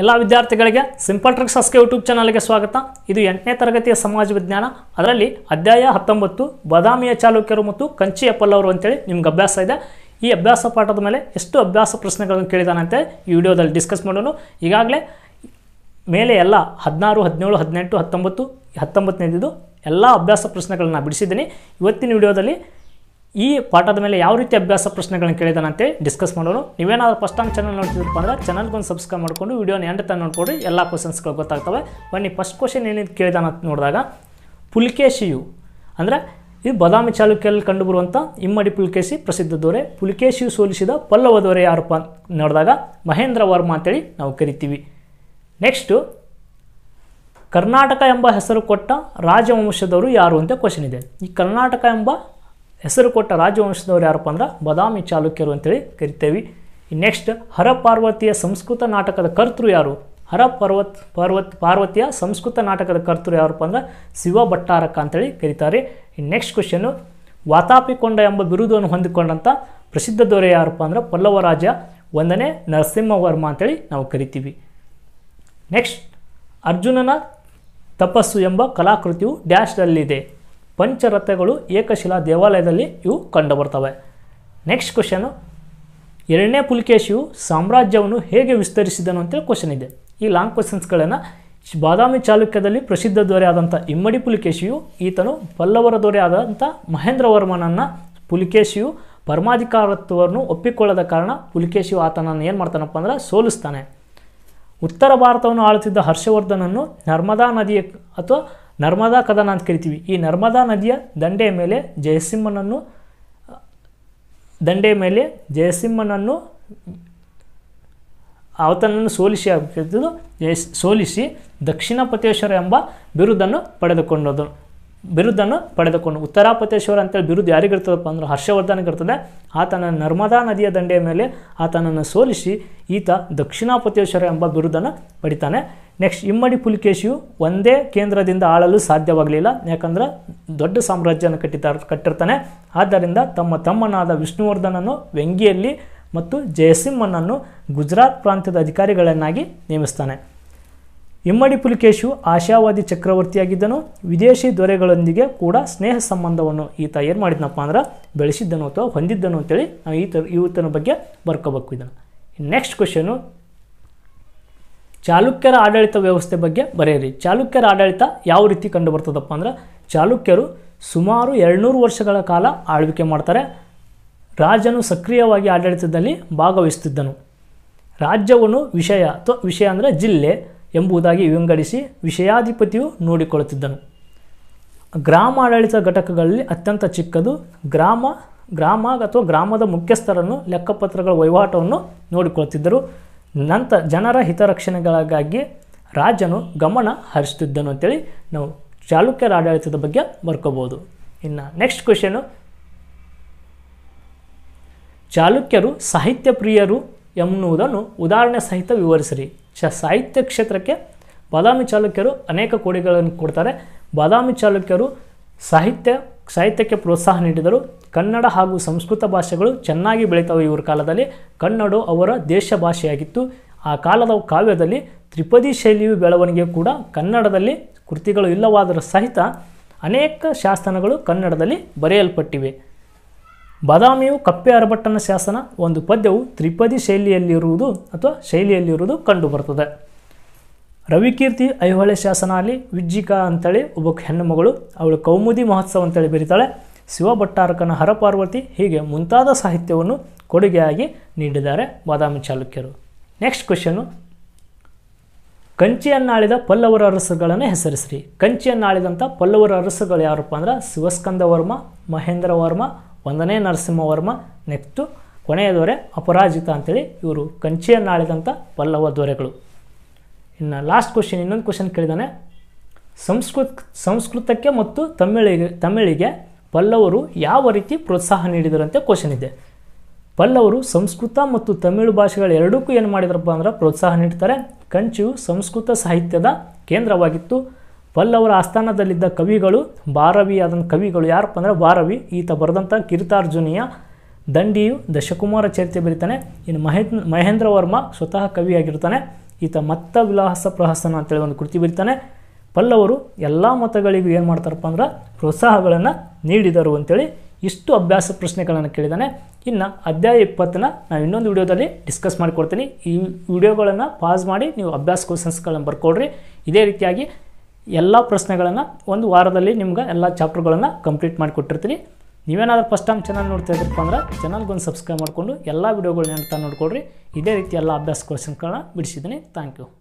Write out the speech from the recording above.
ಎಲ್ಲ ವಿದ್ಯಾರ್ಥಿಗಳಿಗೆ simple tricks ಅಸ್ಕೆ YouTube ಚಾನಲ್ಗೆ ಸ್ವಾಗತ ಇದು ಎಂಟನೇ ತರಗತಿಯ ಸಮಾಜ ವಿಜ್ಞಾನ ಅದರಲ್ಲಿ ಅಧ್ಯಾಯ ಹತ್ತೊಂಬತ್ತು ಬದಾಮಿಯ ಚಾಲುಕ್ಯರು ಮತ್ತು ಕಂಚಿಯ ಪಲ್ಲವರು ಅಂತೇಳಿ ನಿಮ್ಗೆ ಅಭ್ಯಾಸ ಇದೆ ಈ ಅಭ್ಯಾಸ ಪಾಠದ ಮೇಲೆ ಎಷ್ಟು ಅಭ್ಯಾಸ ಪ್ರಶ್ನೆಗಳನ್ನು ಕೇಳಿದಾನಂತೆ ಈ ವಿಡಿಯೋದಲ್ಲಿ ಡಿಸ್ಕಸ್ ಮಾಡೋಣ ಈಗಾಗಲೇ ಮೇಲೆ ಎಲ್ಲ ಹದಿನಾರು ಹದಿನೇಳು ಹದಿನೆಂಟು ಹತ್ತೊಂಬತ್ತು ಹತ್ತೊಂಬತ್ತನೇದಿದ್ದು ಎಲ್ಲ ಅಭ್ಯಾಸ ಪ್ರಶ್ನೆಗಳನ್ನು ಬಿಡಿಸಿದ್ದೀನಿ ಇವತ್ತಿನ ವಿಡಿಯೋದಲ್ಲಿ ಈ ಪಾಠದ ಮೇಲೆ ಯಾವ ರೀತಿ ಅಭ್ಯಾಸ ಪ್ರಶ್ನೆಗಳನ್ನು ಕೇಳಿದಾನಂತೆ ಡಿಸ್ಕಸ್ ಮಾಡೋರು ನೀವೇನಾದರೂ ಫಸ್ಟ್ ಟೈಮ್ ಚಾನಲ್ ನೋಡ್ತಿದ್ರು ಅಂದರೆ ಒಂದು ಸಬ್ಸ್ಕ್ರೈಬ್ ಮಾಡಿಕೊಂಡು ವೀಡಿಯೋನ ಎಂಡ್ ನೋಡ್ಕೊಂಡು ನೋಡಿಕೊಂಡು ಎಲ್ಲ ಕ್ವಶನ್ಸ್ಗಳು ಗೊತ್ತಾಗ್ತವೆ ಬನ್ನಿ ಫಸ್ಟ್ ಕ್ವಶನ್ ಏನೇನು ಕೇಳಿದಾನ ನೋಡಿದಾಗ ಪುಲಿಕೇಶಿಯು ಅಂದರೆ ಇದು ಬದಾಮಿ ಚಾಲುಕ್ಯಲ್ಲಿ ಕಂಡುಬರುವಂಥ ಇಮ್ಮಡಿ ಪುಲಿಕೇಶಿ ಪ್ರಸಿದ್ಧ ದೊರೆ ಪುಲಿಕೇಶಿಯು ಸೋಲಿಸಿದ ಪಲ್ಲವ ದೊರೆ ಯಾರಪ್ಪ ನೋಡಿದಾಗ ಮಹೇಂದ್ರ ವರ್ಮ ಅಂತೇಳಿ ನಾವು ಕರಿತೀವಿ ನೆಕ್ಸ್ಟು ಕರ್ನಾಟಕ ಎಂಬ ಹೆಸರು ಕೊಟ್ಟ ರಾಜವಂಶದವರು ಯಾರು ಅಂತ ಕ್ವಶನ್ ಇದೆ ಈ ಕರ್ನಾಟಕ ಎಂಬ ಹೆಸರು ಕೊಟ್ಟ ರಾಜವಂಶದವರು ಯಾರಪ್ಪ ಅಂದ್ರೆ ಬದಾಮಿ ಚಾಲುಕ್ಯರು ಅಂತೇಳಿ ಕರಿತೇವೆ ನೆಕ್ಸ್ಟ್ ಹರ ಪಾರ್ವತಿಯ ಸಂಸ್ಕೃತ ನಾಟಕದ ಕರ್ತೃ ಯಾರು ಹರ ಪರ್ವತ್ ಪರ್ವತ್ ಪಾರ್ವತಿಯ ಸಂಸ್ಕೃತ ನಾಟಕದ ಕರ್ತೃ ಯಾರಪ್ಪ ಅಂದ್ರೆ ಶಿವ ಭಟ್ಟಾರಕ್ಕ ಅಂತೇಳಿ ಕರೀತಾರೆ ನೆಕ್ಸ್ಟ್ ಕ್ವಶನ್ನು ವಾತಾಪಿಕೊಂಡ ಎಂಬ ಬಿರುದನ್ನು ಹೊಂದಿಕೊಂಡಂಥ ಪ್ರಸಿದ್ಧ ದೊರೆ ಯಾರಪ್ಪ ಅಂದ್ರೆ ಪಲ್ಲವ ರಾಜ ಒಂದನೇ ನರಸಿಂಹವರ್ಮ ಅಂತೇಳಿ ನಾವು ಕರಿತೀವಿ ನೆಕ್ಸ್ಟ್ ಅರ್ಜುನನ ತಪಸ್ಸು ಎಂಬ ಕಲಾಕೃತಿಯು ಡ್ಯಾಶ್ನಲ್ಲಿದೆ ಪಂಚರತ್ನಗಳು ಏಕಶಿಲಾ ದೇವಾಲಯದಲ್ಲಿ ಇವು ಬರ್ತವೆ ನೆಕ್ಸ್ಟ್ ಕ್ವಶನು ಎರಡನೇ ಪುಲಿಕೇಶಿಯು ಸಾಮ್ರಾಜ್ಯವನ್ನು ಹೇಗೆ ವಿಸ್ತರಿಸಿದನು ಅಂತೇಳಿ ಕ್ವಶನ್ ಇದೆ ಈ ಲಾಂಗ್ ಕ್ವಶನ್ಸ್ಗಳನ್ನು ಬಾದಾಮಿ ಚಾಲುಕ್ಯದಲ್ಲಿ ಪ್ರಸಿದ್ಧ ದೊರೆ ಆದಂಥ ಇಮ್ಮಡಿ ಪುಲಿಕೇಶಿಯು ಈತನು ಪಲ್ಲವರ ದೊರೆ ಆದಂಥ ಮಹೇಂದ್ರವರ್ಮನನ್ನು ಪುಲಿಕೇಶಿಯು ಪರಮಾಧಿಕಾರತ್ವವನ್ನು ಒಪ್ಪಿಕೊಳ್ಳದ ಕಾರಣ ಪುಲಿಕೇಶಿಯು ಆತನನ್ನು ಏನು ಮಾಡ್ತಾನಪ್ಪ ಅಂದ್ರೆ ಸೋಲಿಸ್ತಾನೆ ಉತ್ತರ ಭಾರತವನ್ನು ಆಳುತ್ತಿದ್ದ ಹರ್ಷವರ್ಧನನ್ನು ನರ್ಮದಾ ನದಿಯ ಅಥವಾ ನರ್ಮದಾ ಕದನ ಅಂತ ಕರಿತೀವಿ ಈ ನರ್ಮದಾ ನದಿಯ ದಂಡೆಯ ಮೇಲೆ ಜಯಸಿಂಹನನ್ನು ದಂಡೆಯ ಮೇಲೆ ಜಯಸಿಂಹನನ್ನು ಆತನನ್ನು ಸೋಲಿಸಿ ಜಯ ಸೋಲಿಸಿ ದಕ್ಷಿಣ ಪತೇಶ್ವರ ಎಂಬ ಬಿರುದನ್ನು ಪಡೆದುಕೊಂಡದನು ಬಿರುದನ್ನು ಪಡೆದುಕೊಂಡು ಉತ್ತರಾಪತೇಶ್ವರ ಅಂತೇಳಿ ಬಿರುದು ಯಾರಿಗಿರ್ತದಪ್ಪ ಅಂದ್ರೆ ಹರ್ಷವರ್ಧನ್ಗೆ ಇರ್ತದೆ ಆತನ ನರ್ಮದಾ ನದಿಯ ದಂಡೆಯ ಮೇಲೆ ಆತನನ್ನು ಸೋಲಿಸಿ ಈತ ದಕ್ಷಿಣಾಪತೇಶ್ವರ ಎಂಬ ಬಿರುದನ್ನು ಪಡಿತಾನೆ ನೆಕ್ಸ್ಟ್ ಇಮ್ಮಡಿ ಪುಲಿಕೇಶಿಯು ಒಂದೇ ಕೇಂದ್ರದಿಂದ ಆಳಲು ಸಾಧ್ಯವಾಗಲಿಲ್ಲ ಯಾಕಂದ್ರೆ ದೊಡ್ಡ ಸಾಮ್ರಾಜ್ಯವನ್ನು ಕಟ್ಟಿತಾ ಕಟ್ಟಿರ್ತಾನೆ ಆದ್ದರಿಂದ ತಮ್ಮ ತಮ್ಮನಾದ ವಿಷ್ಣುವರ್ಧನನ್ನು ವೆಂಗಿಯಲ್ಲಿ ಮತ್ತು ಜಯಸಿಂಹನನ್ನು ಗುಜರಾತ್ ಪ್ರಾಂತ್ಯದ ಅಧಿಕಾರಿಗಳನ್ನಾಗಿ ನೇಮಿಸ್ತಾನೆ ಇಮ್ಮಡಿ ಪುಲಿಕೇಶು ಆಶಾವಾದಿ ಚಕ್ರವರ್ತಿಯಾಗಿದ್ದನು ವಿದೇಶಿ ದೊರೆಗಳೊಂದಿಗೆ ಕೂಡ ಸ್ನೇಹ ಸಂಬಂಧವನ್ನು ಈತ ಏನು ಮಾಡಿದ್ನಪ್ಪ ಅಂದ್ರೆ ಬೆಳೆಸಿದ್ದನು ಅಥವಾ ಹೊಂದಿದ್ದನು ಅಂತೇಳಿ ನಾವು ಈತ ಈತನ ಬಗ್ಗೆ ಬರ್ಕೋಬೇಕು ಇದನ್ನು ನೆಕ್ಸ್ಟ್ ಕ್ವಶನು ಚಾಲುಕ್ಯರ ಆಡಳಿತ ವ್ಯವಸ್ಥೆ ಬಗ್ಗೆ ಬರೆಯಿರಿ ಚಾಲುಕ್ಯರ ಆಡಳಿತ ಯಾವ ರೀತಿ ಕಂಡು ಬರ್ತದಪ್ಪ ಅಂದ್ರೆ ಚಾಲುಕ್ಯರು ಸುಮಾರು ಎರಡುನೂರು ವರ್ಷಗಳ ಕಾಲ ಆಳ್ವಿಕೆ ಮಾಡ್ತಾರೆ ರಾಜನು ಸಕ್ರಿಯವಾಗಿ ಆಡಳಿತದಲ್ಲಿ ಭಾಗವಹಿಸುತ್ತಿದ್ದನು ರಾಜ್ಯವನ್ನು ವಿಷಯ ಅಥವಾ ವಿಷಯ ಅಂದರೆ ಜಿಲ್ಲೆ ಎಂಬುದಾಗಿ ವಿಂಗಡಿಸಿ ವಿಷಯಾಧಿಪತಿಯು ನೋಡಿಕೊಳ್ಳುತ್ತಿದ್ದನು ಗ್ರಾಮಾಡಳಿತ ಘಟಕಗಳಲ್ಲಿ ಅತ್ಯಂತ ಚಿಕ್ಕದು ಗ್ರಾಮ ಗ್ರಾಮ ಅಥವಾ ಗ್ರಾಮದ ಮುಖ್ಯಸ್ಥರನ್ನು ಲೆಕ್ಕಪತ್ರಗಳ ವಹಿವಾಟವನ್ನು ನೋಡಿಕೊಳ್ಳುತ್ತಿದ್ದರು ನಂತರ ಜನರ ಹಿತರಕ್ಷಣೆಗಳಿಗಾಗಿ ರಾಜನು ಗಮನ ಹರಿಸುತ್ತಿದ್ದನು ಅಂತೇಳಿ ನಾವು ಚಾಲುಕ್ಯರ ಆಡಳಿತದ ಬಗ್ಗೆ ಬರ್ಕೋಬೋದು ಇನ್ನು ನೆಕ್ಸ್ಟ್ ಕ್ವೆಶನು ಚಾಲುಕ್ಯರು ಸಾಹಿತ್ಯ ಪ್ರಿಯರು ಎನ್ನುವುದನ್ನು ಉದಾಹರಣೆ ಸಹಿತ ವಿವರಿಸಿರಿ ಶ ಸಾಹಿತ್ಯ ಕ್ಷೇತ್ರಕ್ಕೆ ಬಾದಾಮಿ ಚಾಲುಕ್ಯರು ಅನೇಕ ಕೊಡುಗೆಗಳನ್ನು ಕೊಡ್ತಾರೆ ಬಾದಾಮಿ ಚಾಲುಕ್ಯರು ಸಾಹಿತ್ಯ ಸಾಹಿತ್ಯಕ್ಕೆ ಪ್ರೋತ್ಸಾಹ ನೀಡಿದರು ಕನ್ನಡ ಹಾಗೂ ಸಂಸ್ಕೃತ ಭಾಷೆಗಳು ಚೆನ್ನಾಗಿ ಬೆಳೀತವೆ ಇವರ ಕಾಲದಲ್ಲಿ ಕನ್ನಡ ಅವರ ದೇಶ ಭಾಷೆಯಾಗಿತ್ತು ಆ ಕಾಲದ ಕಾವ್ಯದಲ್ಲಿ ತ್ರಿಪದಿ ಶೈಲಿಯು ಬೆಳವಣಿಗೆ ಕೂಡ ಕನ್ನಡದಲ್ಲಿ ಕೃತಿಗಳು ಇಲ್ಲವಾದರೂ ಸಹಿತ ಅನೇಕ ಶಾಸನಗಳು ಕನ್ನಡದಲ್ಲಿ ಬರೆಯಲ್ಪಟ್ಟಿವೆ ಬಾದಾಮಿಯು ಕಪ್ಪೆ ಅರಭಟ್ಟನ ಶಾಸನ ಒಂದು ಪದ್ಯವು ತ್ರಿಪದಿ ಶೈಲಿಯಲ್ಲಿರುವುದು ಅಥವಾ ಶೈಲಿಯಲ್ಲಿರುವುದು ಬರ್ತದೆ ರವಿಕೀರ್ತಿ ಐಹೊಳೆ ಶಾಸನ ಅಲ್ಲಿ ವಿಜ್ಜಿಕಾ ಅಂತೇಳಿ ಒಬ್ಬ ಹೆಣ್ಣು ಮಗಳು ಅವಳು ಕೌಮುದಿ ಮಹೋತ್ಸವ ಅಂತೇಳಿ ಬರೀತಾಳೆ ಶಿವಭಟ್ಟಾರಕನ ಹರಪಾರ್ವತಿ ಹೀಗೆ ಮುಂತಾದ ಸಾಹಿತ್ಯವನ್ನು ಕೊಡುಗೆಯಾಗಿ ನೀಡಿದ್ದಾರೆ ಬಾದಾಮಿ ಚಾಲುಕ್ಯರು ನೆಕ್ಸ್ಟ್ ಕ್ವೆಶನು ಕಂಚಿಯನ್ನಾಳಿದ ಪಲ್ಲವರ ಅರಸುಗಳನ್ನು ಹೆಸರಿಸ್ರಿ ಕಂಚಿಯನ್ನಾಳಿದಂಥ ಪಲ್ಲವರ ಅರಸುಗಳು ಯಾರಪ್ಪ ಅಂದ್ರೆ ಶಿವಸ್ಕಂದ ವರ್ಮ ಮಹೇಂದ್ರ ವರ್ಮ ಒಂದನೇ ನರಸಿಂಹವರ್ಮ ನೆಕ್ಸ್ಟು ಕೊನೆಯ ದೊರೆ ಅಪರಾಜಿತ ಅಂತೇಳಿ ಇವರು ಕಂಚಿಯನ್ನಾಳಿದಂಥ ಪಲ್ಲವ ದೊರೆಗಳು ಇನ್ನು ಲಾಸ್ಟ್ ಕ್ವಶನ್ ಇನ್ನೊಂದು ಕ್ವಶನ್ ಕೇಳಿದಾನೆ ಸಂಸ್ಕೃತ್ ಸಂಸ್ಕೃತಕ್ಕೆ ಮತ್ತು ತಮಿಳಿಗೆ ತಮಿಳಿಗೆ ಪಲ್ಲವರು ಯಾವ ರೀತಿ ಪ್ರೋತ್ಸಾಹ ನೀಡಿದರಂತೆ ಕ್ವಶನ್ ಇದೆ ಪಲ್ಲವರು ಸಂಸ್ಕೃತ ಮತ್ತು ತಮಿಳು ಭಾಷೆಗಳ ಎರಡಕ್ಕೂ ಏನು ಮಾಡಿದ್ರಪ್ಪ ಅಂದ್ರೆ ಪ್ರೋತ್ಸಾಹ ನೀಡ್ತಾರೆ ಕಂಚಿಯು ಸಂಸ್ಕೃತ ಸಾಹಿತ್ಯದ ಕೇಂದ್ರವಾಗಿತ್ತು ಪಲ್ಲವರ ಆಸ್ಥಾನದಲ್ಲಿದ್ದ ಕವಿಗಳು ಭಾರವಿ ಆದಂಥ ಕವಿಗಳು ಯಾರಪ್ಪ ಅಂದರೆ ಭಾರವಿ ಈತ ಬರೆದಂಥ ಕಿರಿತಾರ್ಜುನಿಯ ದಂಡಿಯು ದಶಕುಮಾರ ಚರಿತ್ರೆ ಬರೀತಾನೆ ಇನ್ನು ಮಹೇಂದ್ರ ಮಹೇಂದ್ರ ವರ್ಮ ಸ್ವತಃ ಕವಿಯಾಗಿರ್ತಾನೆ ಈತ ಮತ್ತ ವಿಲಾಸ ಪ್ರಹಸನ ಅಂತೇಳಿ ಒಂದು ಕೃತಿ ಬರೀತಾನೆ ಪಲ್ಲವರು ಎಲ್ಲ ಮತಗಳಿಗೂ ಏನು ಮಾಡ್ತಾರಪ್ಪ ಅಂದ್ರೆ ಪ್ರೋತ್ಸಾಹಗಳನ್ನು ನೀಡಿದರು ಅಂತೇಳಿ ಇಷ್ಟು ಅಭ್ಯಾಸ ಪ್ರಶ್ನೆಗಳನ್ನು ಕೇಳಿದ್ದಾನೆ ಇನ್ನು ಅಧ್ಯಾಯ ಇಪ್ಪತ್ತನ್ನ ನಾವು ಇನ್ನೊಂದು ವಿಡಿಯೋದಲ್ಲಿ ಡಿಸ್ಕಸ್ ಮಾಡಿಕೊಡ್ತೀನಿ ಈ ವಿಡಿಯೋಗಳನ್ನು ಪಾಸ್ ಮಾಡಿ ನೀವು ಅಭ್ಯಾಸ ಕ್ವಶನ್ಸ್ಗಳನ್ನು ಬರ್ಕೊಡ್ರಿ ಇದೇ ರೀತಿಯಾಗಿ ಎಲ್ಲ ಪ್ರಶ್ನೆಗಳನ್ನು ಒಂದು ವಾರದಲ್ಲಿ ನಿಮ್ಗೆ ಎಲ್ಲ ಚಾಪ್ಟರ್ಗಳನ್ನು ಕಂಪ್ಲೀಟ್ ಮಾಡಿಕೊಟ್ಟಿರ್ತೀನಿ ನೀವೇನಾದರೂ ಫಸ್ಟ್ ಟೈಮ್ ಚಾನಲ್ ನೋಡ್ತಾ ಇದ್ರಪ್ಪ ಅಂದ್ರೆ ಚಾನಲ್ಗೊಂದು ಸಬ್ಸ್ಕ್ರೈಬ್ ಮಾಡಿಕೊಂಡು ಎಲ್ಲ ವೀಡಿಯೋಗಳನ್ನ ಹೇಳ್ತಾ ನೋಡ್ಕೊಳ್ರಿ ಇದೇ ರೀತಿ ಎಲ್ಲ ಅಭ್ಯಾಸ ಕ್ವಶನ್ಗಳನ್ನ ಬಿಡಿಸಿದ್ದೀನಿ ಥ್ಯಾಂಕ್ ಯು